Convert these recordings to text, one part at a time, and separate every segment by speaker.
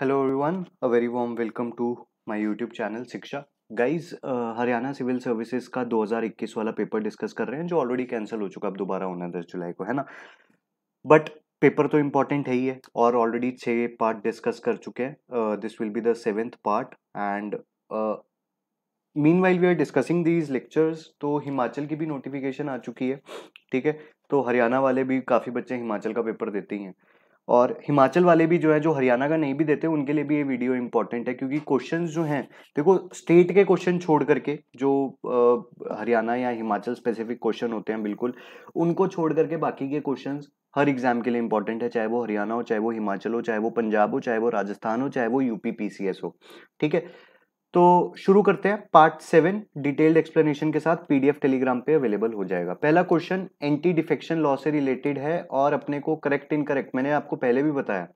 Speaker 1: hello everyone a very warm welcome to my YouTube channel Shiksha guys Haryana civil services का 2021 वाला paper discuss कर रहे हैं जो ऑलरेडी कैंसिल हो चुका अब दोबारा होना दस जुलाई को है ना बट पेपर तो इम्पॉर्टेंट है ही है और ऑलरेडी छः पार्ट डिस्कस कर चुके हैं this will be the seventh part and meanwhile we are discussing these lectures तो हिमाचल की भी नोटिफिकेशन आ चुकी है ठीक है तो हरियाणा वाले भी काफ़ी बच्चे हिमाचल का पेपर देते ही हैं और हिमाचल वाले भी जो है जो हरियाणा का नहीं भी देते उनके लिए भी ये वीडियो इंपॉर्टेंट है क्योंकि क्वेश्चन जो हैं देखो स्टेट के क्वेश्चन छोड़ करके जो हरियाणा या हिमाचल स्पेसिफिक क्वेश्चन होते हैं बिल्कुल उनको छोड़ करके बाकी के क्वेश्चन हर एग्जाम के लिए इंपॉर्टेंट है चाहे वो हरियाणा हो चाहे वो हिमाचल हो चाहे वो पंजाब हो चाहे वो राजस्थान हो चाहे वो यूपी पीसीएस हो ठीक है तो शुरू करते हैं पार्ट सेवन डिटेल्ड एक्सप्लेनेशन के साथ पीडीएफ टेलीग्राम पे अवेलेबल हो जाएगा पहला क्वेश्चन एंटी डिफेक्शन लॉ से रिलेटेड है और अपने को करेक्ट इन करेक्ट मैंने आपको पहले भी बताया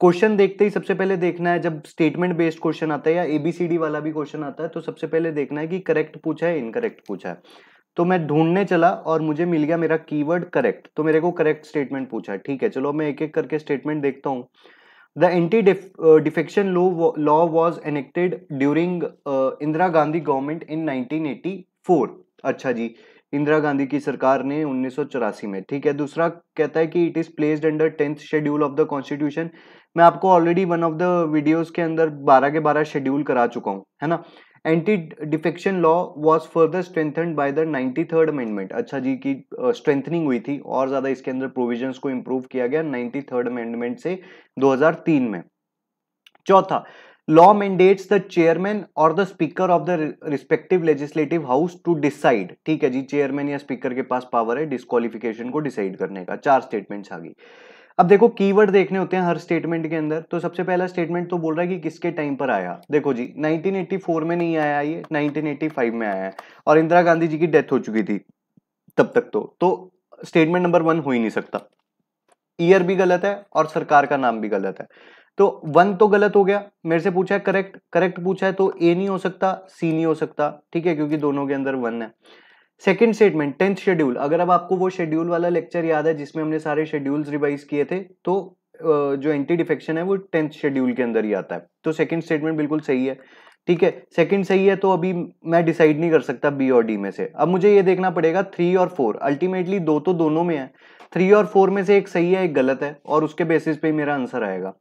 Speaker 1: क्वेश्चन देखते ही सबसे पहले देखना है जब स्टेटमेंट बेस्ड क्वेश्चन आता है या एबीसीडी वाला भी क्वेश्चन आता है तो सबसे पहले देखना है कि करेक्ट पूछा है इनकरेक्ट पूछा है तो मैं ढूंढने चला और मुझे मिल गया मेरा कीवर्ड करेक्ट तो मेरे को करेक्ट स्टेटमेंट पूछा है ठीक है चलो मैं एक एक करके स्टेटमेंट देखता हूँ The anti-defection uh, law, law was enacted during uh, Indira Gandhi government in 1984 अच्छा जी इंदिरा गांधी की सरकार ने उन्नीस में ठीक है दूसरा कहता है कि it is placed under tenth schedule of the constitution मैं आपको already one of the videos के अंदर 12 के 12 शेड्यूल करा चुका हूँ है ना anti defection law was further strengthen by the ninety third amendment अच्छा जी की स्ट्रेंथनिंग uh, हुई थी और ज्यादा इसके अंदर प्रोविजन को इम्प्रूव किया गया नाइनटी थर्ड अमेंडमेंट से दो हजार तीन में चौथा लॉ मैंडेट्स द चेयरमैन और the speaker of the respective legislative house to decide ठीक है जी चेयरमैन या स्पीकर के पास पावर है डिस्कालिफिकेशन को डिसाइड करने का चार स्टेटमेंट आ गई अब देखो कीवर्ड देखने होते हैं हर स्टेटमेंट के अंदर तो सबसे पहला स्टेटमेंट तो बोल रहा है कि किसके टाइम पर आया देखो जी 1984 में नहीं आया ये 1985 में आया है और इंदिरा गांधी जी की डेथ हो चुकी थी तब तक तो तो स्टेटमेंट नंबर वन हो ही नहीं सकता ईयर भी गलत है और सरकार का नाम भी गलत है तो वन तो गलत हो गया मेरे से पूछा है करेक्ट करेक्ट पूछा है तो ए नहीं हो सकता सी नहीं हो सकता ठीक है क्योंकि दोनों के अंदर वन है सेकंड स्टेटमेंट टेंथ शेड्यूल अगर अब आपको वो शेड्यूल वाला लेक्चर याद है जिसमें हमने सारे शेड्यूल्स रिवाइज किए थे तो जो एंटी डिफेक्शन है वो टेंथ शेड्यूल के अंदर ही आता है तो सेकंड स्टेटमेंट बिल्कुल सही है ठीक है सेकंड सही है तो अभी मैं डिसाइड नहीं कर सकता बी और डी में से अब मुझे ये देखना पड़ेगा थ्री और फोर अल्टीमेटली दो तो दोनों में है थ्री और फोर में से एक सही है एक गलत है और उसके बेसिस पे मेरा आंसर आएगा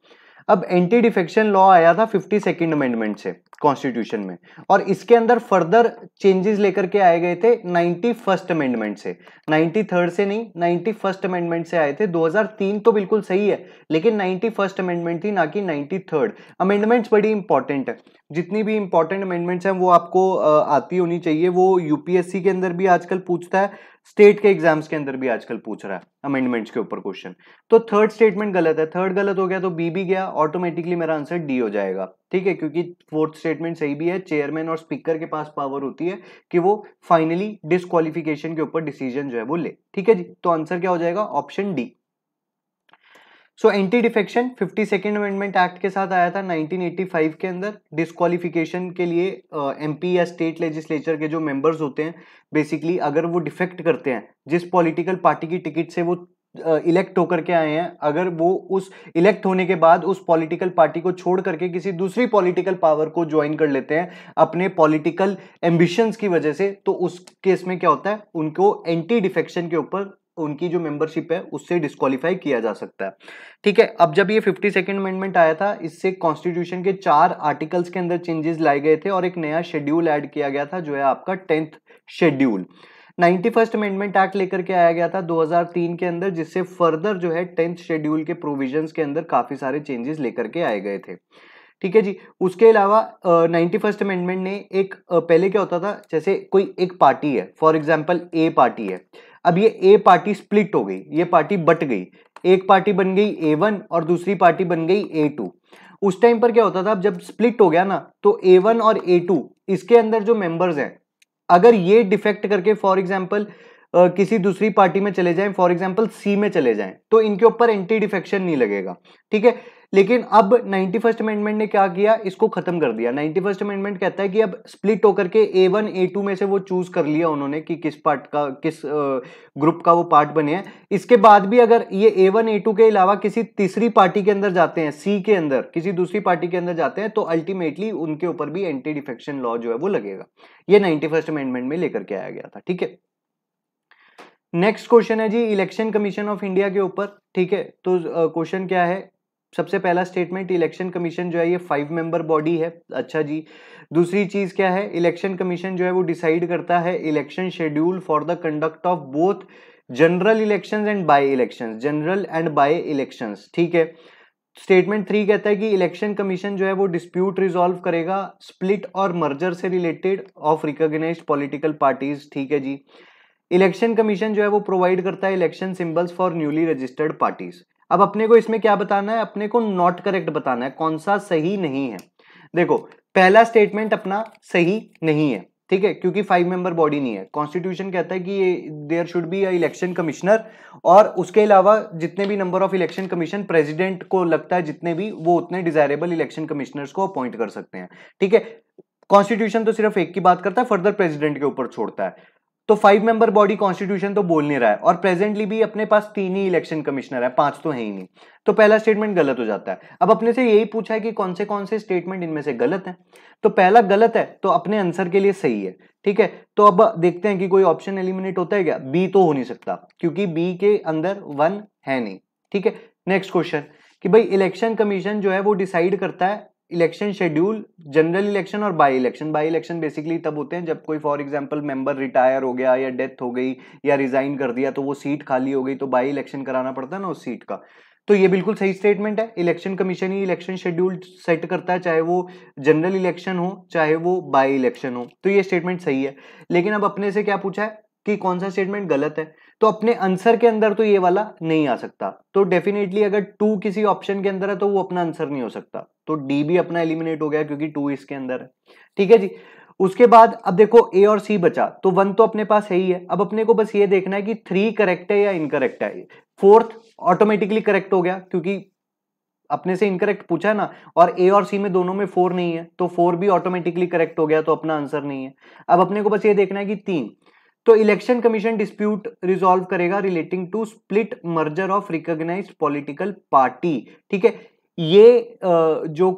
Speaker 1: अब एंटी डिफेक्शन लॉ आया था फिफ्टी सेकेंड अमेंडमेंट से कॉन्स्टिट्यूशन में और इसके अंदर फर्दर चेंजेस लेकर के आए गए थे नाइन्टी फर्स्ट अमेंडमेंट से नाइन्टी थर्ड से नहीं नाइन्टी फर्स्ट अमेंडमेंट से आए थे 2003 तो बिल्कुल सही है लेकिन नाइन्टी फर्स्ट अमेंडमेंट थी ना कि नाइन्टी थर्ड अमेंडमेंट्स बड़ी इंपॉर्टेंट है जितनी भी इंपॉर्टेंट अमेंडमेंट्स हैं वो आपको आती होनी चाहिए वो यूपीएससी के अंदर भी आजकल पूछता है स्टेट के एग्जाम्स के अंदर भी आजकल पूछ रहा है अमेंडमेंट्स के ऊपर क्वेश्चन तो थर्ड स्टेटमेंट गलत है थर्ड गलत हो गया तो बी भी गया ऑटोमेटिकली मेरा आंसर डी हो जाएगा ठीक है क्योंकि फोर्थ स्टेटमेंट सही भी है चेयरमैन और स्पीकर के पास पावर होती है कि वो फाइनली डिस्कालिफिकेशन के ऊपर डिसीजन जो है वो ले ठीक है जी तो आंसर क्या हो जाएगा option D so anti defection fifty second amendment act के साथ आया था 1985 के अंदर डिस्कालिफिकेशन के लिए एम uh, या स्टेट लेजिस्लेचर के जो मेंबर्स होते हैं बेसिकली अगर वो डिफेक्ट करते हैं जिस पॉलिटिकल पार्टी की टिकट से वो इलेक्ट होकर के आए हैं अगर वो उस इलेक्ट होने के बाद उस पॉलिटिकल पार्टी को छोड़ करके किसी दूसरी पॉलिटिकल पावर को ज्वाइन कर लेते हैं अपने पॉलिटिकल एम्बिशंस की वजह से तो उस केस में क्या होता है उनको एंटी डिफेक्शन के ऊपर उनकी जो मेंबरशिप है उससे डिस्कालीफाई किया जा सकता है ठीक है अब जब ये फिफ्टी सेकेंड अमेंडमेंट आया था इससे कॉन्स्टिट्यूशन के चार आर्टिकल्स के अंदर चेंजेस लाए गए थे और एक नया शेड्यूल ऐड किया गया था जो है आपका tenth schedule ninety first amendment act लेकर के आया गया था 2003 के अंदर जिससे फर्दर जो है टेंथ शेड्यूल के प्रोविजंस के अंदर काफ़ी सारे चेंजेस लेकर के आए गए थे ठीक है जी उसके अलावा नाइन्टी फर्स्ट अमेंडमेंट ने एक uh, पहले क्या होता था जैसे कोई एक पार्टी है फॉर एग्जाम्पल ए पार्टी है अब ये ए पार्टी स्प्लिट हो गई ये पार्टी बट गई एक पार्टी बन गई ए वन और दूसरी पार्टी बन गई ए टू उस टाइम पर क्या होता था अब जब स्प्लिट हो गया ना तो ए वन और ए टू इसके अंदर जो मेंबर्स हैं अगर ये डिफेक्ट करके फॉर एग्जाम्पल किसी दूसरी पार्टी में चले जाएं फॉर एग्जाम्पल सी में चले जाएं तो इनके ऊपर एंटी डिफेक्शन नहीं लगेगा ठीक है लेकिन अब नाइनटी फर्स्ट अमेंडमेंट ने क्या किया इसको खत्म कर दिया नाइनटी फर्स्ट अमेंडमेंट कहता है कि अब स्प्लिट होकर के ए वन ए टू में से वो चूज कर लिया उन्होंने कि किस पार्ट का किस ग्रुप का वो पार्ट बने हैं इसके बाद भी अगर ये ए वन ए टू के अलावा किसी तीसरी पार्टी के अंदर जाते हैं सी के अंदर किसी दूसरी पार्टी के अंदर जाते हैं तो अल्टीमेटली उनके ऊपर भी एंटी डिफेक्शन लॉ जो है वो लगेगा ये नाइनटी फर्स्ट अमेंडमेंट में लेकर के आया गया था ठीक है नेक्स्ट क्वेश्चन है जी इलेक्शन कमीशन ऑफ इंडिया के ऊपर ठीक है तो क्वेश्चन uh, क्या है सबसे पहला स्टेटमेंट इलेक्शन कमीशन जो है ये फाइव मेंबर बॉडी है अच्छा जी दूसरी चीज़ क्या है इलेक्शन कमीशन जो है वो डिसाइड करता है election schedule for the conduct of both general elections and by elections general and by elections ठीक है स्टेटमेंट थ्री कहता है कि इलेक्शन कमीशन जो है वो डिस्प्यूट रिजॉल्व करेगा स्प्लिट और मर्जर से related of recognise political parties ठीक है जी इलेक्शन कमीशन जो है वो प्रोवाइड करता है election symbols for newly registered parties अब अपने को इसमें क्या बताना है अपने को नॉट करेक्ट बताना है कौन सा सही नहीं है देखो पहला स्टेटमेंट अपना सही नहीं है ठीक है क्योंकि फाइव मेंबर बॉडी नहीं है कॉन्स्टिट्यूशन कहता है कि there should be a election commissioner और उसके अलावा जितने भी number of election commission president को लगता है जितने भी वो उतने डिजायरेबल इलेक्शन कमिश्नर्स को अपॉइंट कर सकते हैं ठीक है कॉन्स्टिट्यूशन तो सिर्फ एक की बात करता है फर्दर प्रेसिडेंट के ऊपर छोड़ता है तो फाइव मेंबर बॉडी कॉन्स्टिट्यूशन तो बोल नहीं रहा है और प्रेजेंटली भी अपने पास तीन ही इलेक्शन कमिश्नर है पांच तो है ही नहीं तो पहला स्टेटमेंट गलत हो जाता है अब अपने से यही पूछा है कि कौन से कौन से स्टेटमेंट इनमें से गलत है तो पहला गलत है तो अपने आंसर के लिए सही है ठीक है तो अब देखते हैं कि कोई ऑप्शन एलिमिनेट होता है क्या बी तो हो नहीं सकता क्योंकि बी के अंदर वन है नहीं ठीक है नेक्स्ट क्वेश्चन कि भाई इलेक्शन कमीशन जो है वो डिसाइड करता है इलेक्शन शेड्यूल जनरल इलेक्शन और by election by election basically तब होते हैं जब कोई फॉर एग्जांपल मेंबर रिटायर हो गया या डेथ हो गई या रिजाइन कर दिया तो वो सीट खाली हो गई तो बाई इलेक्शन कराना पड़ता है ना उस सीट का तो ये बिल्कुल सही स्टेटमेंट है इलेक्शन कमीशन ही इलेक्शन शेड्यूल सेट करता है चाहे वो जनरल इलेक्शन हो चाहे वो बाई इलेक्शन हो तो ये स्टेटमेंट सही है लेकिन अब अपने से क्या पूछा है कि कौन सा स्टेटमेंट गलत है तो अपने आंसर के अंदर तो ये वाला नहीं आ सकता तो डेफिनेटली अगर टू किसी ऑप्शन के अंदर है तो वो अपना आंसर नहीं हो सकता तो डी भी अपना एलिमिनेट हो गया क्योंकि टू इसके अंदर है ठीक है जी उसके बाद अब देखो ए और सी बचा तो वन तो अपने पास है ही है अब अपने को बस ये देखना है कि थ्री करेक्ट है या इनकरेक्ट है फोर्थ ऑटोमेटिकली करेक्ट हो गया क्योंकि अपने से इनकरेक्ट पूछा ना और ए और सी में दोनों में फोर नहीं है तो फोर भी ऑटोमेटिकली करेक्ट हो गया तो अपना आंसर नहीं है अब अपने को बस ये देखना है कि तीन तो इलेक्शन कमीशन डिस्प्यूट रिजॉल्व करेगा relating to split merger of recognised political party ठीक है ये जो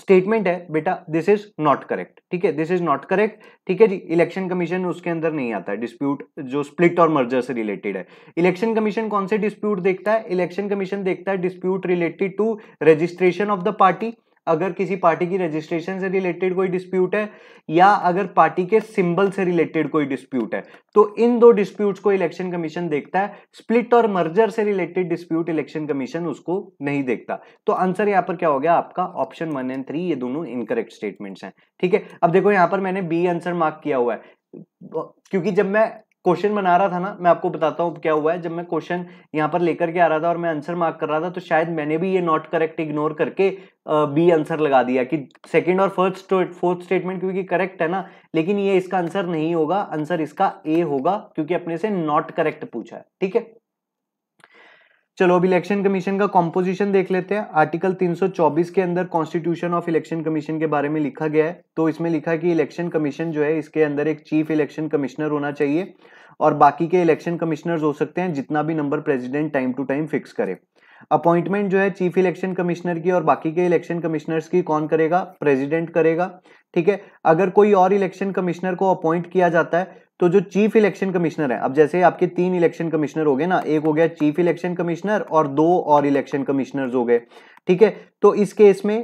Speaker 1: स्टेटमेंट है बेटा दिस इज नॉट करेक्ट ठीक है दिस इज नॉट करेक्ट ठीक है जी इलेक्शन कमीशन उसके अंदर नहीं आता है डिस्प्यूट जो स्प्लिट और मर्जर से रिलेटेड है इलेक्शन कमीशन कौन से डिस्प्यूट देखता है इलेक्शन कमीशन देखता है dispute related to registration of the party अगर किसी पार्टी की रजिस्ट्रेशन से रिलेटेड कोई डिस्प्यूट है या अगर पार्टी के सिंबल से रिलेटेड कोई डिस्प्यूट है तो इन दो डिस्प्यूट्स को इलेक्शन कमीशन देखता है स्प्लिट और मर्जर से रिलेटेड डिस्प्यूट इलेक्शन कमीशन उसको नहीं देखता तो आंसर यहां पर क्या हो गया आपका ऑप्शन वन एंड थ्री ये दोनों इनकरेक्ट स्टेटमेंट्स हैं ठीक है अब देखो यहां पर मैंने बी आंसर मार्क किया हुआ है क्योंकि जब मैं क्वेश्चन बना रहा था ना मैं आपको बताता हूँ क्या हुआ है जब मैं क्वेश्चन यहाँ पर लेकर के आ रहा था और मैं आंसर मार्क कर रहा था तो शायद मैंने भी ये नॉट करेक्ट इग्नोर करके बी आंसर लगा दिया कि सेकंड और फर्स्ट फोर्थ स्टेटमेंट क्योंकि करेक्ट है ना लेकिन ये इसका आंसर नहीं होगा आंसर इसका ए होगा क्योंकि अपने से नॉट करेक्ट पूछा है ठीक है चलो अब इलेक्शन कमीशन का कॉम्पोजिशन देख लेते हैं आर्टिकल 324 के अंदर कॉन्स्टिट्यूशन ऑफ इलेक्शन कमीशन के बारे में लिखा गया है तो इसमें लिखा है कि इलेक्शन कमीशन जो है इसके अंदर एक चीफ इलेक्शन कमिश्नर होना चाहिए और बाकी के इलेक्शन कमिश्नर्स हो सकते हैं जितना भी number president time to time fix करे अपॉइंटमेंट जो है चीफ इलेक्शन कमिश्नर की और बाकी के इलेक्शन कमिश्नर्स की कौन करेगा प्रेसिडेंट करेगा ठीक है अगर कोई और इलेक्शन कमिश्नर को अपॉइंट किया जाता है तो जो चीफ इलेक्शन कमिश्नर है अब जैसे आपके तीन इलेक्शन कमिश्नर हो गए ना एक हो गया चीफ इलेक्शन कमिश्नर और दो और इलेक्शन कमिश्नर हो गए ठीक है तो इस केस में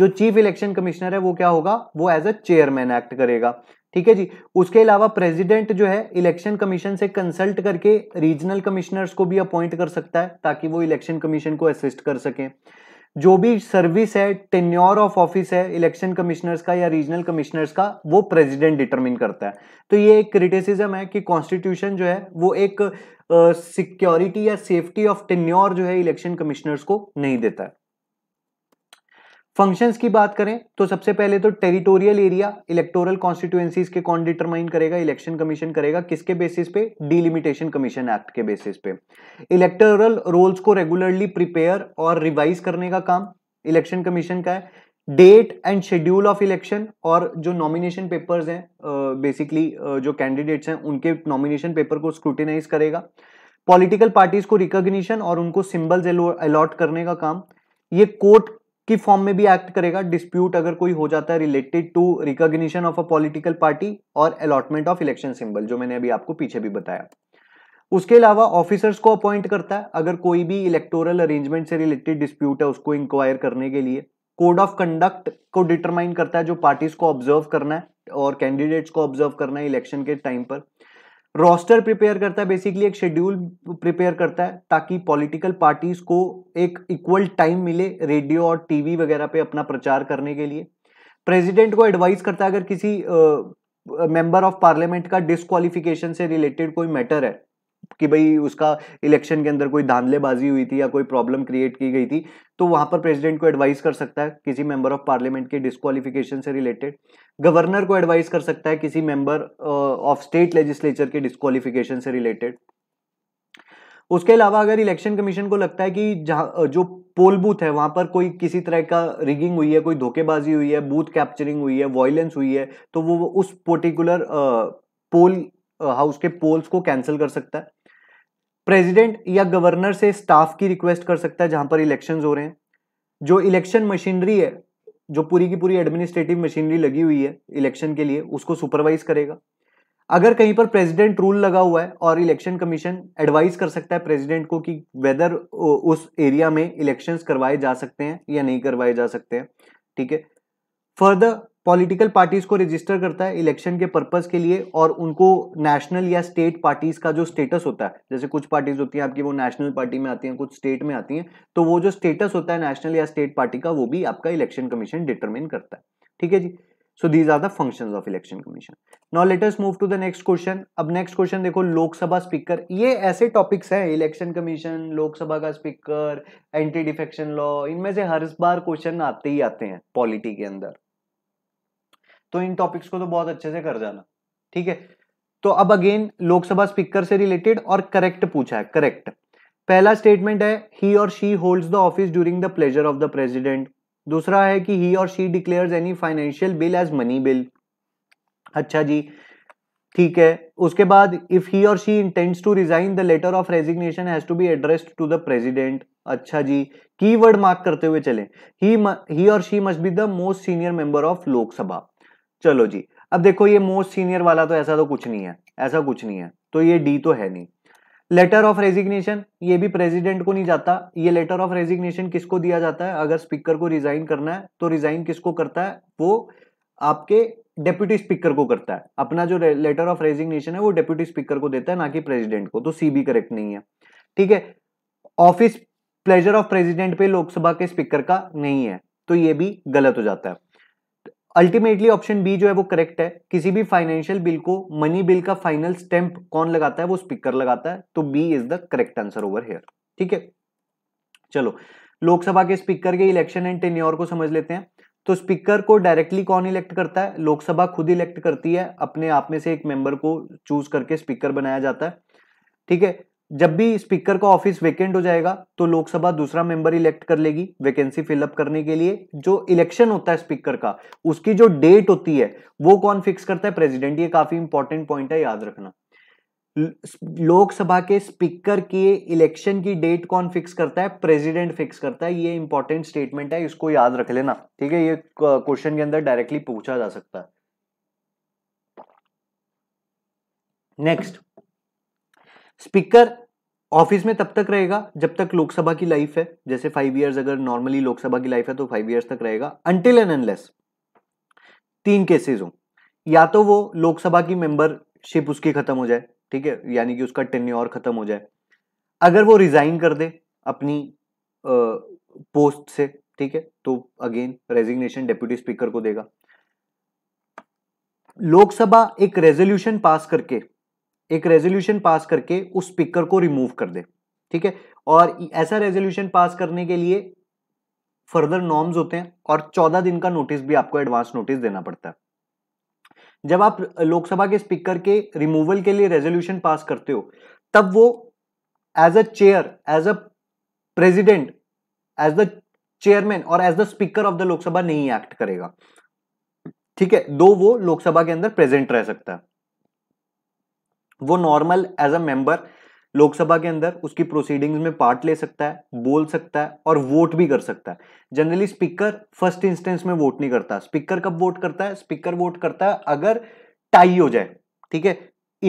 Speaker 1: जो चीफ इलेक्शन कमिश्नर है वो क्या होगा वो एज अ चेयरमैन एक्ट करेगा ठीक है जी उसके अलावा प्रेसिडेंट जो है इलेक्शन कमीशन से कंसल्ट करके रीजनल कमिश्नर्स को भी अपॉइंट कर सकता है ताकि वो इलेक्शन कमीशन को असिस्ट कर सकें जो भी सर्विस है टेन्योर ऑफ ऑफिस है इलेक्शन कमिश्नर्स का या रीजनल कमिश्नर्स का वो प्रेसिडेंट डिटरमिन करता है तो ये एक क्रिटिसिज्म है कि कॉन्स्टिट्यूशन जो है वो एक सिक्योरिटी uh, या सेफ्टी ऑफ टेन्योर जो है इलेक्शन कमिश्नर्स को नहीं देता है फंक्शंस की बात करें तो सबसे पहले तो टेरिटोरियल एरिया इलेक्टोरल कॉन्स्टिट्यूएंसीज के कौन डिटरमाइन करेगा इलेक्शन कमीशन करेगा किसके बेसिस पे डीलिमिटेशन कमीशन एक्ट के बेसिस पे इलेक्टोरल रोल्स को रेगुलरली प्रिपेयर और रिवाइज करने का काम इलेक्शन कमीशन का है date and schedule of election और जो नॉमिनेशन पेपर्स हैं बेसिकली जो कैंडिडेट्स हैं उनके नॉमिनेशन पेपर को स्क्रूटिनाइज करेगा पॉलिटिकल पार्टीज को रिकॉग्निशन और उनको सिंबल्स अलॉट करने का काम ये कोर्ट की फॉर्म में भी एक्ट करेगा डिस्प्यूट अगर कोई हो जाता है related to recognition of a political party और अलॉटमेंट ऑफ इलेक्शन सिंबल जो मैंने अभी आपको पीछे भी बताया उसके अलावा ऑफिसर्स को अपॉइंट करता है अगर कोई भी इलेक्टोरल अरेंजमेंट से रिलेटेड डिस्प्यूट है उसको इंक्वायर करने के लिए कोड ऑफ कंडक्ट को डिटरमाइन करता है जो पार्टीज को ऑब्जर्व करना है और कैंडिडेट्स को ऑब्जर्व करना है इलेक्शन के टाइम पर रोस्टर प्रिपेयर करता है बेसिकली एक शेड्यूल प्रिपेयर करता है ताकि पॉलिटिकल पार्टीज को एक इक्वल टाइम मिले रेडियो और टीवी वगैरह पे अपना प्रचार करने के लिए प्रेसिडेंट को एडवाइस करता है अगर किसी मेंबर ऑफ पार्लियामेंट का डिसक्वालिफिकेशन से रिलेटेड कोई मैटर है कि भाई उसका इलेक्शन के अंदर कोई धांधलेबाजी हुई थी या कोई प्रॉब्लम क्रिएट की गई थी तो वहां पर प्रेसिडेंट को एडवाइस कर सकता है किसी मेंबर ऑफ पार्लियामेंट के डिस्कालिफिकेशन से रिलेटेड गवर्नर को एडवाइस कर सकता है किसी मेंबर ऑफ स्टेट लेजिस्लेचर के डिस्कालिफिकेशन से रिलेटेड उसके अलावा अगर इलेक्शन कमीशन को लगता है कि जहाँ जो पोल बूथ है वहाँ पर कोई किसी तरह का रिगिंग हुई है कोई धोखेबाजी हुई है बूथ कैप्चरिंग हुई है वॉयलेंस हुई है तो वो उस पर्टिकुलर पोल हाउस के पोल्स को कैंसिल कर सकता है प्रेसिडेंट या गवर्नर से स्टाफ की रिक्वेस्ट कर सकता है जहां पर इलेक्शंस हो रहे हैं जो इलेक्शन मशीनरी है जो पूरी की पूरी एडमिनिस्ट्रेटिव मशीनरी लगी हुई है इलेक्शन के लिए उसको सुपरवाइज करेगा अगर कहीं पर प्रेसिडेंट रूल लगा हुआ है और इलेक्शन कमीशन एडवाइस कर सकता है प्रेसिडेंट को कि वेदर उस एरिया में इलेक्शंस करवाए जा सकते हैं या नहीं करवाए जा सकते हैं ठीक है फर्दर पॉलिटिकल पार्टीज को रजिस्टर करता है इलेक्शन के पर्पज के लिए और उनको नेशनल या स्टेट पार्टीज का जो स्टेटस होता है जैसे कुछ पार्टीज होती हैं आपकी वो नेशनल पार्टी में आती हैं कुछ स्टेट में आती हैं तो वो जो स्टेटस होता है नेशनल या स्टेट पार्टी का वो भी आपका इलेक्शन कमीशन डिटरमिन करता है ठीक है जी so these are the functions of election commission now let's move to the next question अब नेक्स्ट क्वेश्चन देखो लोकसभा स्पीकर ये ऐसे टॉपिक्स हैं इलेक्शन कमीशन लोकसभा का स्पीकर एंटी डिफेक्शन लॉ इनमें से हर बार क्वेश्चन आते ही आते हैं पॉलिटी के अंदर तो इन टॉपिक्स को तो बहुत अच्छे से कर जाना ठीक है तो अब अगेन लोकसभा स्पीकर से रिलेटेड और करेक्ट पूछा है करेक्ट पहला स्टेटमेंट है he or she holds the office during the pleasure of the president दूसरा है कि he or she declares any financial bill as money bill अच्छा जी ठीक है उसके बाद if he or she intends to resign the letter of resignation has to be addressed to the president अच्छा जी कीवर्ड मार्क करते हुए चलें he he or she must be the most senior member of Lok Sabha चलो जी अब देखो ये मोस्ट सीनियर वाला तो ऐसा तो कुछ नहीं है ऐसा कुछ नहीं है तो ये डी तो है नहीं लेटर ऑफ रेजिग्नेशन ये भी प्रेसिडेंट को नहीं जाता ये लेटर ऑफ रेजिग्नेशन किसको दिया जाता है अगर स्पीकर को रिजाइन करना है तो रिजाइन किसको करता है वो आपके डेप्यूटी स्पीकर को करता है अपना जो लेटर ऑफ रेजिग्नेशन है वो डेप्यूटी स्पीकर को देता है ना कि प्रेजिडेंट को तो सी भी करेक्ट नहीं है ठीक है ऑफिस प्लेजर ऑफ प्रेजिडेंट पे लोकसभा के स्पीकर का नहीं है तो ये भी गलत हो जाता है अल्टीमेटली ऑप्शन बी जो है वो करेक्ट है किसी भी फाइनेंशियल बिल को मनी बिल का फाइनल स्टेम्प कौन लगाता है वो स्पीकर लगाता है तो B is the correct answer over here ठीक है चलो लोकसभा के स्पीकर के इलेक्शन एंड टेन्योर को समझ लेते हैं तो स्पीकर को डायरेक्टली कौन इलेक्ट करता है लोकसभा खुद इलेक्ट करती है अपने आप में से एक मेंबर को चूज करके स्पीकर बनाया जाता है ठीक है जब भी स्पीकर का ऑफिस वेकेंट हो जाएगा तो लोकसभा दूसरा मेंबर इलेक्ट कर लेगी वैकेंसी फिलअप करने के लिए जो इलेक्शन होता है स्पीकर का उसकी जो डेट होती है वो कौन फिक्स करता है प्रेसिडेंट ये काफी इंपॉर्टेंट पॉइंट है याद रखना लोकसभा के स्पीकर के इलेक्शन की डेट कौन फिक्स करता है प्रेसिडेंट फिक्स करता है ये इंपॉर्टेंट स्टेटमेंट है इसको याद रख लेना ठीक है ये क्वेश्चन के अंदर डायरेक्टली पूछा जा सकता है नेक्स्ट स्पीकर ऑफिस में तब तक रहेगा जब तक लोकसभा की लाइफ है जैसे फाइव ईयर्स अगर नॉर्मली लोकसभा की लाइफ है तो फाइव ईयर्स तक रहेगा अनटिल एंड अनलेस तीन केसेस हो या तो वो लोकसभा की मेंबरशिप उसकी खत्म हो जाए ठीक है यानी कि उसका और खत्म हो जाए अगर वो रिजाइन कर दे अपनी आ, पोस्ट से ठीक है तो अगेन रेजिग्नेशन डेप्यूटी स्पीकर को देगा लोकसभा एक रेजोल्यूशन पास करके एक रेजोल्यूशन पास करके उस स्पीकर को रिमूव कर दे ठीक है और ऐसा रेजोल्यूशन पास करने के लिए फर्दर नॉर्म्स होते हैं और चौदह दिन का नोटिस भी आपको एडवांस नोटिस देना पड़ता है जब आप लोकसभा के स्पीकर के रिमूवल के लिए रेजोल्यूशन पास करते हो तब वो as a chair as a president as the chairman और as the speaker of the Lok Sabha नहीं एक्ट करेगा ठीक है दो वो लोकसभा के अंदर प्रेजेंट रह सकता है वो normal as a member Lok Sabha के अंदर उसकी प्रोसीडिंग्स में पार्ट ले सकता है बोल सकता है और वोट भी कर सकता है जनरली स्पीकर फर्स्ट इंस्टेंस में वोट नहीं करता स्पीकर कब वोट करता है स्पीकर वोट करता है अगर टाई हो जाए ठीक है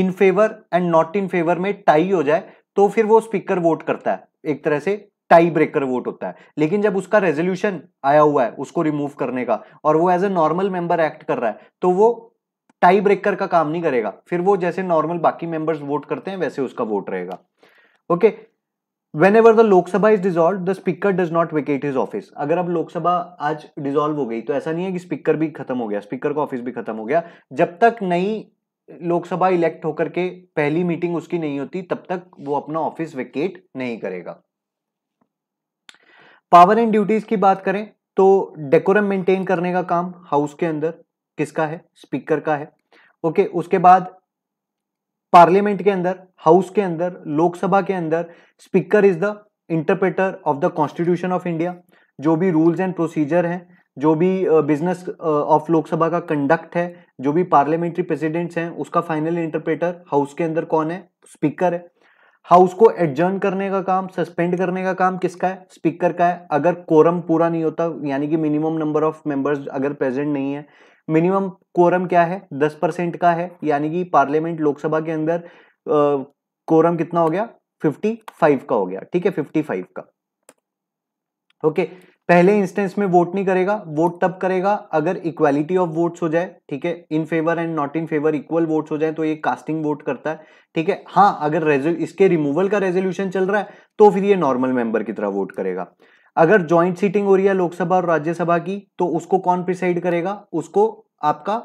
Speaker 1: in favour and not in favour में टाई हो जाए तो फिर वो स्पीकर वोट करता है एक तरह से टाई ब्रेकर वोट होता है लेकिन जब उसका रेजोल्यूशन आया हुआ है उसको रिमूव करने का और वो as a normal member act कर रहा है तो वो टाई ब्रेकर का काम नहीं करेगा फिर वो जैसे नॉर्मल बाकी मेंबर्स वोट करते हैं वैसे उसका वोट रहेगा okay whenever the Lok Sabha is dissolve the speaker does not vacate his office अगर अब लोकसभा आज डिजोल्व हो गई तो ऐसा नहीं है कि स्पीकर भी खत्म हो गया स्पीकर का ऑफिस भी खत्म हो गया जब तक नई लोकसभा इलेक्ट होकर के पहली मीटिंग उसकी नहीं होती तब तक वो अपना ऑफिस वेकेट नहीं करेगा पावर एंड ड्यूटीज की बात करें तो डेकोरम मेंटेन करने का काम हाउस के अंदर किसका है स्पीकर का है ओके okay, उसके बाद पार्लियामेंट के अंदर हाउस के अंदर लोकसभा के अंदर speaker is the interpreter of the constitution of India जो भी रूल्स एंड प्रोसीजर हैं जो भी बिजनेस ऑफ लोकसभा का कंडक्ट है जो भी पार्लियामेंट्री प्रेसिडेंट्स हैं उसका फाइनल इंटरप्रेटर हाउस के अंदर कौन है स्पीकर है हाउस को एडजर्न करने का काम सस्पेंड करने का काम किसका है स्पीकर का है अगर कोरम पूरा नहीं होता यानी कि मिनिमम नंबर ऑफ मेंबर्स अगर प्रेजेंट नहीं है मिनिमम कोरम क्या है दस परसेंट का है यानी कि पार्लियामेंट लोकसभा के अंदर कोरम कितना हो गया फिफ्टी फाइव का हो गया ठीक है फिफ्टी फाइव का ओके पहले इंस्टेंस में वोट नहीं करेगा वोट तब करेगा अगर इक्वालिटी ऑफ वोट्स हो जाए ठीक है in favour and not in favour equal votes हो जाए तो ये कास्टिंग वोट करता है ठीक है हाँ अगर इसके रिमूवल का रेजोल्यूशन चल रहा है तो फिर ये नॉर्मल मेंबर की तरह वोट करेगा अगर ज्वाइंट सीटिंग हो रही है लोकसभा और राज्यसभा की तो उसको कौन प्रिसाइड करेगा उसको आपका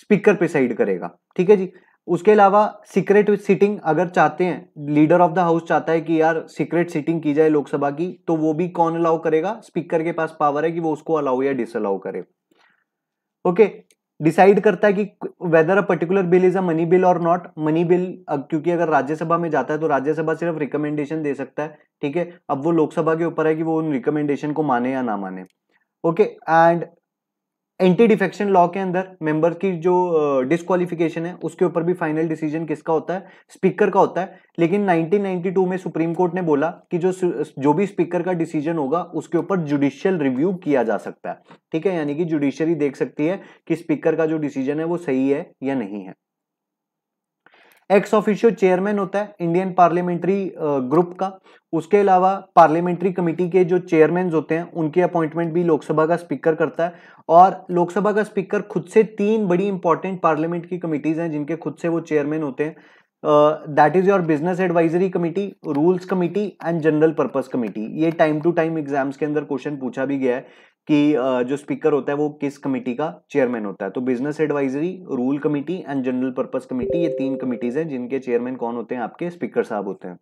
Speaker 1: स्पीकर प्रिसाइड करेगा ठीक है जी उसके अलावा सीक्रेट सीटिंग अगर चाहते हैं लीडर ऑफ द हाउस चाहता है कि यार सीक्रेट सीटिंग की जाए लोकसभा की तो वो भी कौन अलाउ करेगा स्पीकर के पास पावर है कि वो उसको अलाउ या डिसअलाउ करे ओके डिसाइड करता है कि whether a particular bill is a money bill और नॉट मनी बिल क्योंकि अगर राज्यसभा में जाता है तो राज्यसभा सिर्फ रिकमेंडेशन दे सकता है ठीक है अब वो लोकसभा के ऊपर है कि वो उन रिकमेंडेशन को माने या ना माने okay and anti defection law के अंदर मेंबर की जो डिस्कालिफिकेशन है उसके ऊपर भी फाइनल डिसीजन किसका होता है स्पीकर का होता है लेकिन 1992 में सुप्रीम कोर्ट ने बोला कि जो जो भी स्पीकर का डिसीजन होगा उसके ऊपर जुडिशियल रिव्यू किया जा सकता है ठीक है यानी कि जुडिशियरी देख सकती है कि स्पीकर का जो डिसीजन है वो सही है या नहीं है एक्स ऑफिशियो चेयरमैन होता है इंडियन पार्लियामेंट्री ग्रुप का उसके अलावा पार्लियामेंट्री कमेटी के जो चेयरमैन होते हैं उनकी अपॉइंटमेंट भी लोकसभा का स्पीकर करता है और लोकसभा का स्पीकर खुद से तीन बड़ी इंपॉर्टेंट पार्लियामेंट की कमेटीज हैं जिनके खुद से वो चेयरमैन होते हैं that is your business advisory committee rules committee and general purpose committee ये टाइम टू टाइम एग्जाम्स के अंदर क्वेश्चन पूछा भी गया है कि जो स्पीकर होता है वो किस कमेटी का चेयरमैन होता है तो business advisory rule committee and general purpose committee ये तीन कमिटीज हैं जिनके चेयरमैन कौन होते हैं आपके स्पीकर साहब होते हैं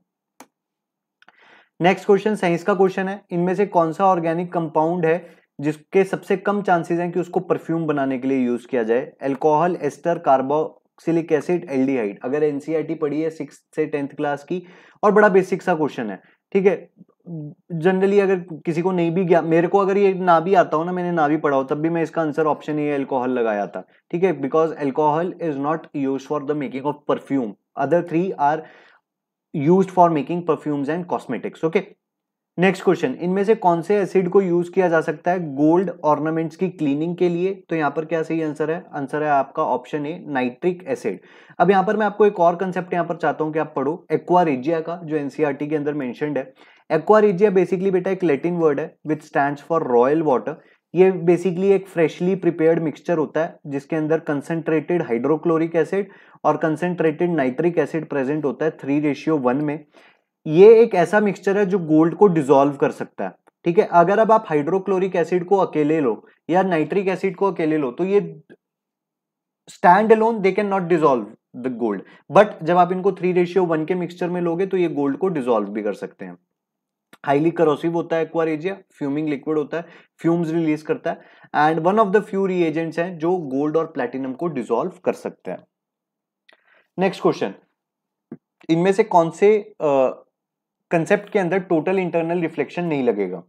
Speaker 1: नेक्स्ट क्वेश्चन साइंस का क्वेश्चन है इनमें से कौन सा ऑर्गेनिक कंपाउंड है जिसके सबसे कम चांसेस हैं कि उसको परफ्यूम बनाने के लिए यूज किया जाए alcohol ester carboxylic acid aldehyde अगर एनसीईआरटी पढ़ी है सिक्स से टेंथ क्लास की और बड़ा बेसिक सा क्वेश्चन है ठीक है जनरली अगर किसी को नहीं भी गया मेरे को अगर ये ना भी आता हो ना मैंने ना भी पढ़ा हो तब भी मैं इसका आंसर ऑप्शन ए एल्कोहल लगाया था ठीक है because alcohol is not use for the making of perfume other three are use for making perfumes and cosmetics okay next question इनमें से कौन से एसिड को यूज किया जा सकता है गोल्ड ऑर्नामेंट्स की क्लीनिंग के लिए तो यहाँ पर क्या सही आंसर है आंसर है आपका ऑप्शन ए नाइट्रिक एसिड अब यहाँ पर मैं आपको एक और कंसेप्ट यहाँ पर चाहता हूँ कि आप पढ़ो एक्वा रेजिया का जो एनसीआरटी e के अंदर मैंशनड है एक्वा रिजिया बेसिकली बेटा एक लेटिन वर्ड है with stand for royal water ये बेसिकली एक फ्रेशली प्रिपेयर्ड मिक्सचर होता है जिसके अंदर कंसेंट्रेटेड हाइड्रोक्लोरिक एसिड और कंसेंट्रेटेड नाइट्रिक एसिड प्रेजेंट होता है थ्री रेशियो वन में ये एक ऐसा मिक्सचर है जो गोल्ड को डिजोल्व कर सकता है ठीक है अगर अब आप हाइड्रोक्लोरिक एसिड को अकेले लो या नाइट्रिक एसिड को अकेले लो तो ये stand alone they can not dissolve the gold but जब आप इनको थ्री रेशियो वन के मिक्सचर में लोगे तो ये गोल्ड को डिजोल्व भी कर सकते हैं हाईली करोसिव होता है एक्वा रेजिया फ्यूमिंग लिक्विड होता है फ्यूम्स रिलीज करता है and one of the few reagents हैं जो गोल्ड और प्लेटिनम को डिसॉल्व कर सकते हैं नेक्स्ट क्वेश्चन इनमें से कौन से कंसेप्ट uh, के अंदर टोटल इंटरनल रिफ्लेक्शन नहीं लगेगा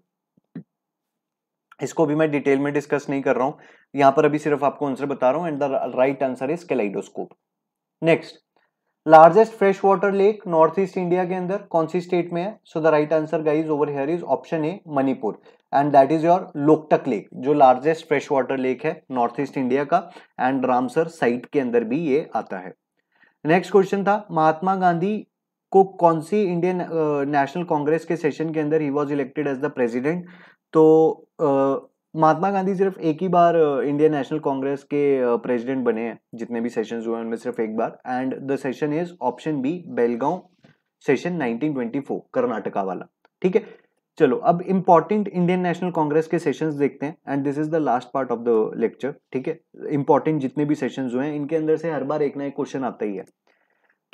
Speaker 1: इसको भी मैं डिटेल में डिस्कस नहीं कर रहा हूं यहां पर अभी सिर्फ आपको आंसर बता रहा हूं and the right answer is kaleidoscope next largest fresh water lake north east India के अंदर कौन सी स्टेट में है so the right answer guys over here is option A Manipur and that is your Loktak lake जो लार्जेस्ट फ्रेश वाटर लेक है north east India का and Ramsar site के अंदर भी ये आता है नेक्स्ट क्वेश्चन था महात्मा गांधी को कौन सी इंडियन नेशनल कांग्रेस के सेशन के अंदर ही was elected as the president तो uh, महात्मा गांधी सिर्फ एक ही बार इंडियन नेशनल कांग्रेस के प्रेसिडेंट बने हैं जितने भी सेशंस हुए उनमें सिर्फ एक बार and the session is option B Belgaum session 1924 Karnataka वाला ठीक है चलो अब इंपॉर्टेंट इंडियन नेशनल कांग्रेस के सेशंस देखते हैं and this is the last part of the lecture ठीक है इंपॉर्टेंट जितने भी सेशंस हुए हैं इनके अंदर से हर बार एक ना एक क्वेश्चन आता ही है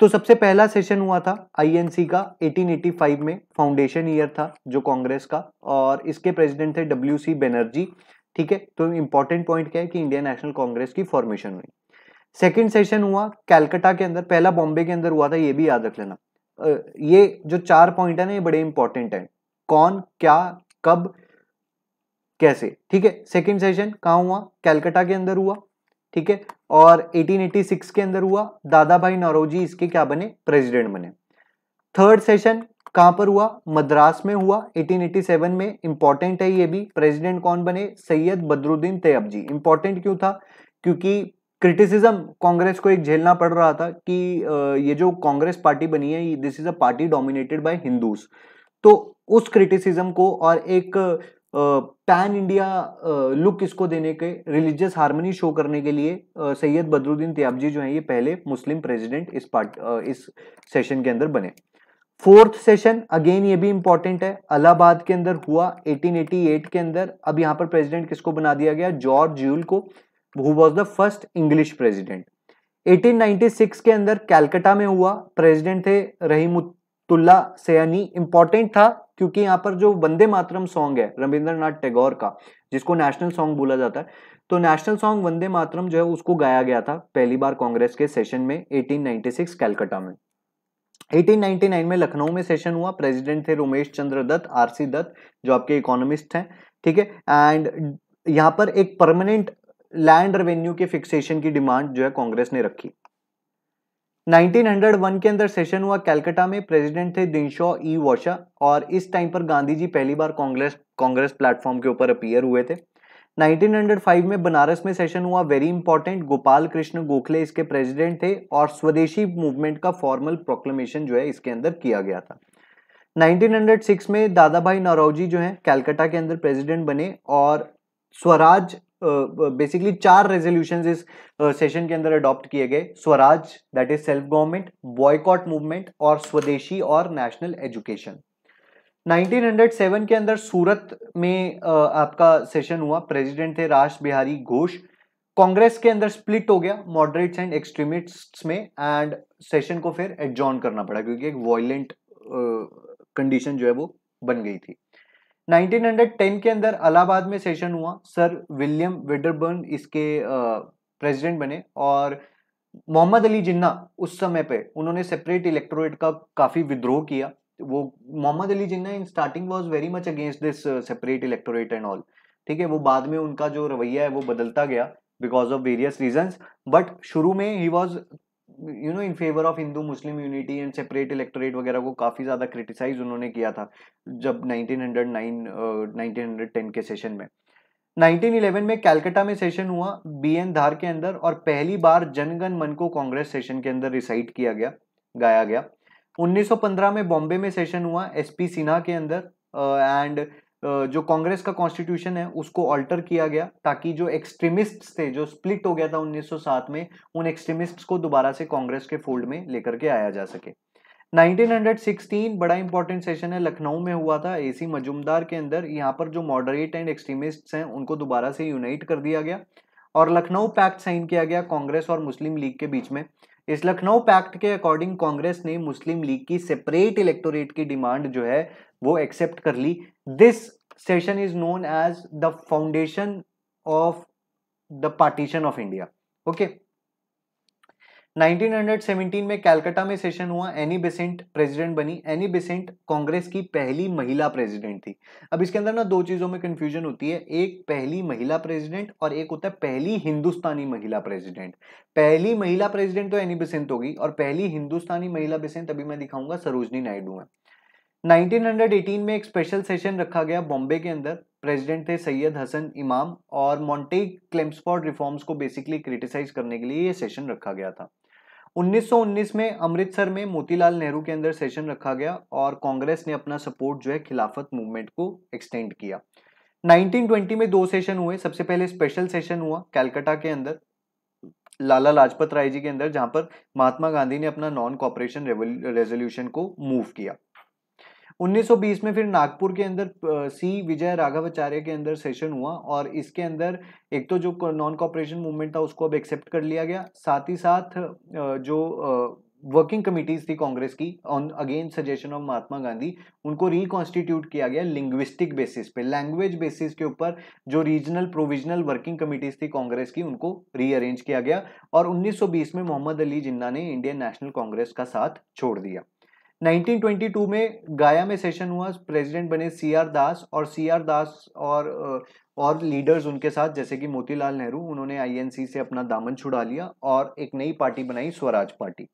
Speaker 1: तो सबसे पहला सेशन हुआ था आईएनसी का 1885 में फाउंडेशन ईयर था जो कांग्रेस का और इसके प्रेसिडेंट थे डब्ल्यू सी बेनर्जी ठीक है तो इंपॉर्टेंट पॉइंट क्या है कि इंडियन नेशनल कांग्रेस की फॉर्मेशन हुई सेकेंड सेशन हुआ कैलकटा के अंदर पहला बॉम्बे के अंदर हुआ था ये भी याद रख लेना ये जो चार पॉइंट है ना ये बड़े इंपॉर्टेंट हैं कौन क्या कब कैसे ठीक है सेकेंड सेशन कहाँ हुआ कैलकाटा के अंदर हुआ ठीक है और 1886 के अंदर हुआ दादा भाई नौरोजी इसके क्या बने प्रेसिडेंट बने थर्ड सेशन कहां पर हुआ मद्रास में हुआ 1887 में इंपॉर्टेंट है ये भी प्रेसिडेंट कौन बने सैयद बदरुद्दीन तैयब जी इंपॉर्टेंट क्यों था क्योंकि क्रिटिसिज्म कांग्रेस को एक झेलना पड़ रहा था कि ये जो कांग्रेस पार्टी बनी है this is a party dominated by Hindus तो उस क्रिटिसिज्म को और एक पैन इंडिया लुक इसको देने के रिलीजियस हारमोनी शो करने के लिए सैयद बदरुद्दीन जी जो हैं ये पहले मुस्लिम प्रेसिडेंट इस पार्ट इस सेशन के अंदर बने फोर्थ सेशन अगेन ये भी इंपॉर्टेंट है अलाहाबाद के अंदर हुआ 1888 के अंदर अब यहाँ पर प्रेसिडेंट किसको बना दिया गया जॉर्ज यूल को who was the first English president 1896 के अंदर कैलकाटा में हुआ प्रेसिडेंट थे रहीमुतुल्ला सयानी इंपॉर्टेंट था क्योंकि यहाँ पर जो वंदे मातरम सॉन्ग है रविंद्रनाथ टैगोर का जिसको नेशनल सॉन्ग बोला जाता है तो नेशनल सॉन्ग वंदे मातरम जो है उसको गाया गया था पहली बार कांग्रेस के सेशन में 1896 कैलकाटा में 1899 में लखनऊ में सेशन हुआ प्रेसिडेंट थे रोमेश चंद्र दत्त आरसी दत्त जो आपके इकोनॉमिस्ट हैं ठीक है एंड यहाँ पर एक परमानेंट लैंड रेवेन्यू के फिक्सेशन की डिमांड जो है कांग्रेस ने रखी 1901 के अंदर सेशन हुआ कैलकाटा में प्रेसिडेंट थे दिनशॉ ई वॉशा और इस टाइम पर गांधी जी पहली बार कांग्रेस कांग्रेस प्लेटफॉर्म के ऊपर अपीयर हुए थे 1905 में बनारस में सेशन हुआ वेरी इंपॉर्टेंट गोपाल कृष्ण गोखले इसके प्रेसिडेंट थे और स्वदेशी मूवमेंट का फॉर्मल प्रोक्लेमेशन जो है इसके अंदर किया गया था 1906 में दादा भाई नरोजी जो है कैलकाटा के अंदर प्रेसिडेंट बने और स्वराज बेसिकली चार रेजोल्यूशन इस सेशन के अंदर अडॉप्ट किए गए Swaraj that is self government boycott movement और स्वदेशी और नेशनल एजुकेशन 1907 के अंदर सूरत में आपका सेशन हुआ प्रेसिडेंट थे राज बिहारी घोष कांग्रेस के अंदर स्प्लिट हो गया मॉडरेट्स एंड एक्सट्रीमिस्ट्स में एंड सेशन को फिर एडजॉन करना पड़ा क्योंकि एक वॉयलेंट कंडीशन जो है वो बन गई थी 1910 के अंदर अलाहाबाद में सेशन हुआ सर विलियम विडरबर्न इसके प्रेसिडेंट बने और मोहम्मद अली जिन्ना उस समय पे उन्होंने सेपरेट इलेक्टोरेट का काफ़ी विद्रोह किया वो Mohammad Ali Jinnah in starting was very much against this separate electorate and all ठीक है वो बाद में उनका जो रवैया है वो बदलता गया because of various reason but शुरू में ही was you know in favour of Hindu Muslim unity and separate electorate वगैरह को काफ़ी ज़्यादा क्रिटिसाइज उन्होंने किया था जब 1909 1910 के सेशन में 1911 में कैलकटा में सेशन हुआ बी एन धार के अंदर और पहली बार जनगण मन को कांग्रेस सेशन के अंदर रिसाइट किया गया गाया गया 1915 में बॉम्बे में सेशन हुआ एसपी सिन्हा के अंदर एंड uh, जो कांग्रेस का कॉन्स्टिट्यूशन है उसको ऑल्टर किया गया ताकि जो एक्सट्रीमिस्ट थे जो स्प्लिट हो गया था 1907 में उन एक्सट्रीमिस्ट को दोबारा से कांग्रेस के फोल्ड में लेकर के आया जा सके 1916 बड़ा इंपॉर्टेंट सेशन है लखनऊ में हुआ था एसी मजुमदार के अंदर यहाँ पर जो मॉडरेट एंड एक्सट्रीमिस्ट हैं उनको दोबारा से यूनाइट कर दिया गया और लखनऊ पैक्ट साइन किया गया कांग्रेस और मुस्लिम लीग के बीच में इस लखनऊ पैक्ट के अकॉर्डिंग कांग्रेस ने मुस्लिम लीग की सेपरेट इलेक्टोरेट की डिमांड जो है वो एक्सेप्ट कर ली this session is known as the foundation of the partition of India okay 1917 में कैलकाटा में सेशन हुआ एनी बेसेंट प्रेसिडेंट बनी एनी बेसेंट कांग्रेस की पहली महिला प्रेसिडेंट थी अब इसके अंदर ना दो चीज़ों में कंफ्यूजन होती है एक पहली महिला प्रेसिडेंट और एक होता है पहली हिंदुस्तानी महिला प्रेसिडेंट पहली महिला प्रेसिडेंट तो एनी बेसेंट होगी और पहली हिंदुस्तानी महिला बेसेंट अभी मैं दिखाऊंगा सरोजनी नायडू है 1918 में एक स्पेशल सेशन रखा गया बॉम्बे के अंदर प्रेसिडेंट थे सैयद हसन इमाम और मॉन्टे क्लेम्सफॉर्ड रिफॉर्म्स को बेसिकली क्रिटिसाइज करने के लिए ये सेशन रखा गया था 1919 में अमृतसर में मोतीलाल नेहरू के अंदर सेशन रखा गया और कांग्रेस ने अपना सपोर्ट जो है खिलाफत मूवमेंट को एक्सटेंड किया 1920 में दो सेशन हुए सबसे पहले स्पेशल सेशन हुआ कैलकाटा के अंदर लाला लाजपत राय जी के अंदर जहां पर महात्मा गांधी ने अपना नॉन कॉपरेशन रेजोल्यूशन को मूव किया 1920 में फिर नागपुर के अंदर सी विजय राघवाचार्य के अंदर सेशन हुआ और इसके अंदर एक तो जो नॉन कॉपरेशन मूवमेंट था उसको अब एक्सेप्ट कर लिया गया साथ ही साथ जो वर्किंग कमिटीज थी कांग्रेस की on again suggestion of Mahatma Gandhi उनको रिकॉन्स्टिट्यूट किया गया लिंग्विस्टिक बेसिस पे लैंग्वेज बेसिस के ऊपर जो रीजनल प्रोविजनल वर्किंग कमिटीज थी कांग्रेस की उनको रीअरेंज किया गया और 1920 में मोहम्मद अली जिन्ना ने इंडियन नेशनल कांग्रेस का साथ छोड़ दिया 1922 में गाया में सेशन हुआ प्रेसिडेंट बने सी आर दास और सी आर दास और और लीडर्स उनके साथ जैसे कि मोतीलाल नेहरू उन्होंने आईएनसी से अपना दामन छुड़ा लिया और एक नई पार्टी बनाई स्वराज पार्टी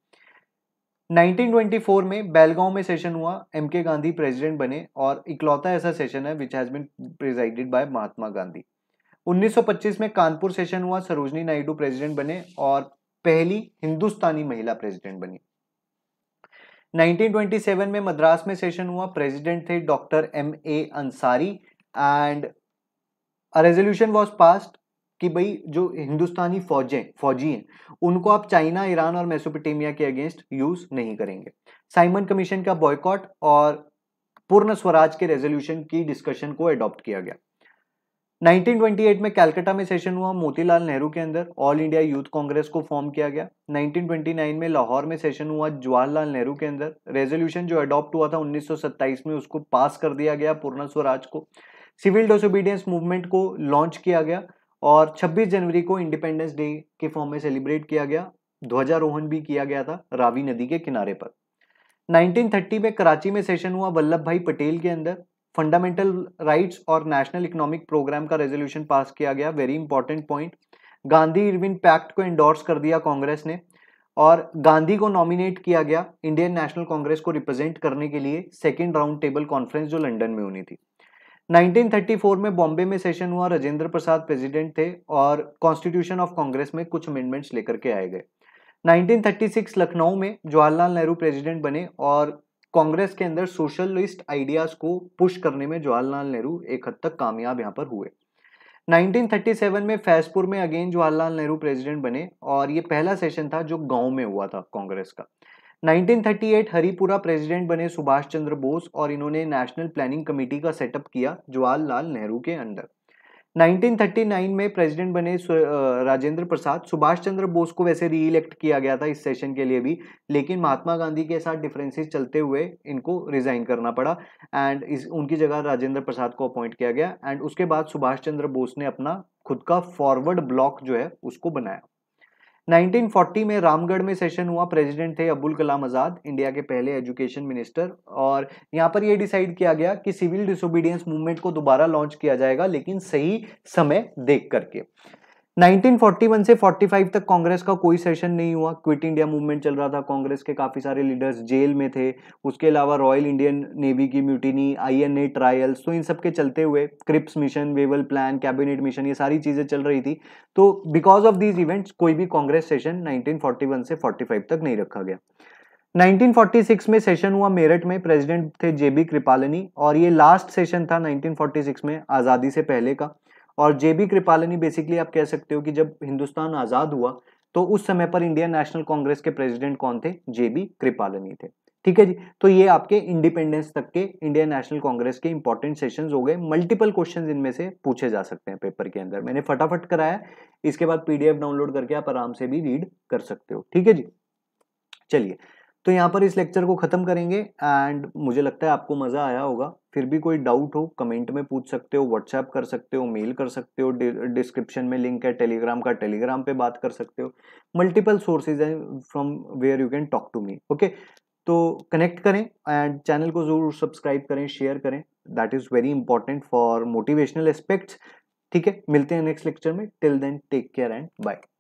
Speaker 1: 1924 में बेलगांव में सेशन हुआ एम के गांधी प्रेसिडेंट बने और इकलौता ऐसा सेशन है which has been presided by Mahatma Gandhi 1925 में कानपुर सेशन हुआ सरोजनी नायडू प्रेसिडेंट बने और पहली हिंदुस्तानी महिला प्रेसिडेंट बनी 1927 में मद्रास में सेशन हुआ प्रेसिडेंट थे doctor M A Ansari and resolution was passed कि भाई जो हिंदुस्तानी फौजें फौजी हैं उनको आप चाइना ईरान और मेसोपोटेमिया के अगेंस्ट यूज नहीं करेंगे साइमन कमीशन का बॉयकॉट और पूर्ण स्वराज के रेजोल्यूशन की डिस्कशन को अडॉप्ट किया गया 1928 में कैलकाटा में सेशन हुआ मोतीलाल नेहरू के अंदर ऑल इंडिया यूथ कांग्रेस को फॉर्म किया गया 1929 में लाहौर में सेशन हुआ जवाहरलाल नेहरू के अंदर रेजोल्यूशन जो अडॉप्ट हुआ था 1927 में उसको पास कर दिया गया पूर्ण स्वराज को सिविल डिसोबीडियंस मूवमेंट को लॉन्च किया गया और 26 जनवरी को इंडिपेंडेंस डे के फॉर्म में सेलिब्रेट किया गया ध्वजारोहण भी किया गया था रावी नदी के किनारे पर 1930 में कराची में सेशन हुआ वल्लभ भाई पटेल के अंदर फंडामेंटल राइट्स और नेशनल इकोनॉमिक प्रोग्राम का रेजोल्यूशन पास किया गया very important point Gandhi Irwin pact को इंडोर्स कर दिया कांग्रेस ने और गांधी को नॉमिनेट किया गया इंडियन नेशनल कांग्रेस को रिप्रेजेंट करने के लिए सेकेंड राउंड टेबल कॉन्फ्रेंस जो लंडन में होनी थी 1934 में बॉम्बे में सेशन हुआ राजेंद्र प्रसाद प्रेसिडेंट थे और कॉन्स्टिट्यूशन ऑफ कांग्रेस में कुछ अमेंडमेंट्स लेकर के आए गए 1936 लखनऊ में जवाहरलाल नेहरू प्रेसिडेंट बने और कांग्रेस के अंदर सोशलिस्ट आइडियाज को पुश करने में जवाहरलाल नेहरू एक हद तक कामयाब यहाँ पर हुए 1937 में फैजपुर में अगेन जवाहरलाल नेहरू प्रेसिडेंट बने और ये पहला सेशन था जो गांव में हुआ था कांग्रेस का 1938 हरिपुरा प्रेसिडेंट बने सुभाष चंद्र बोस और इन्होंने नेशनल प्लानिंग कमेटी का सेटअप किया जवाहरलाल नेहरू के अंडर 1939 में प्रेसिडेंट बने राजेंद्र प्रसाद सुभाष चंद्र बोस को वैसे री इलेक्ट किया गया था इस सेशन के लिए भी लेकिन महात्मा गांधी के साथ डिफरेंसेस चलते हुए इनको रिजाइन करना पड़ा एंड इस उनकी जगह राजेंद्र प्रसाद को अपॉइंट किया गया एंड उसके बाद सुभाष चंद्र बोस ने अपना खुद का फॉरवर्ड ब्लॉक जो है उसको बनाया 1940 में रामगढ़ में सेशन हुआ प्रेसिडेंट थे अब्दुल कलाम आज़ाद इंडिया के पहले एजुकेशन मिनिस्टर और यहाँ पर यह डिसाइड किया गया कि सिविल डिसोबीडियंस मूवमेंट को दोबारा लॉन्च किया जाएगा लेकिन सही समय देख करके 1941 से 45 तक कांग्रेस का कोई सेशन नहीं हुआ क्विट इंडिया मूवमेंट चल रहा था कांग्रेस के काफ़ी सारे लीडर्स जेल में थे उसके अलावा रॉयल इंडियन नेवी की म्यूटिनी आईएनए ट्रायल्स तो इन सब के चलते हुए Cripps mission Wavell plan cabinet mission ये सारी चीज़ें चल रही थी तो बिकॉज ऑफ दीज इवेंट्स कोई भी कांग्रेस सेशन नाइनटीन से फोर्टी तक नहीं रखा गया 1946 में सेशन हुआ मेरठ में प्रेसिडेंट थे जेबी कृपालनी और ये लास्ट सेशन था 1946 में आज़ादी से पहले का और जेबी कृपालनी बेसिकली आप कह सकते हो कि जब हिंदुस्तान आज़ाद हुआ तो उस समय पर इंडियन नेशनल कांग्रेस के प्रेसिडेंट कौन थे जेबी कृपालनी थे ठीक है जी तो ये आपके इंडिपेंडेंस तक के इंडियन नेशनल कांग्रेस के इंपॉर्टेंट सेशंस हो गए मल्टीपल क्वेश्चंस इनमें से पूछे जा सकते हैं पेपर के अंदर मैंने फटाफट कराया इसके बाद पीडीएफ डाउनलोड करके आप आराम से भी रीड कर सकते हो ठीक है जी चलिए तो यहाँ पर इस लेक्चर को ख़त्म करेंगे एंड मुझे लगता है आपको मज़ा आया होगा फिर भी कोई डाउट हो कमेंट में पूछ सकते हो व्हाट्सएप कर सकते हो मेल कर सकते हो डिस्क्रिप्शन में लिंक है टेलीग्राम का टेलीग्राम पे बात कर सकते हो मल्टीपल सोर्सेज हैं from where you can talk to me okay तो कनेक्ट करें एंड चैनल को ज़रूर सब्सक्राइब करें शेयर करें that is very important for motivational aspects ठीक है मिलते हैं नेक्स्ट लेक्चर में till then take care and bye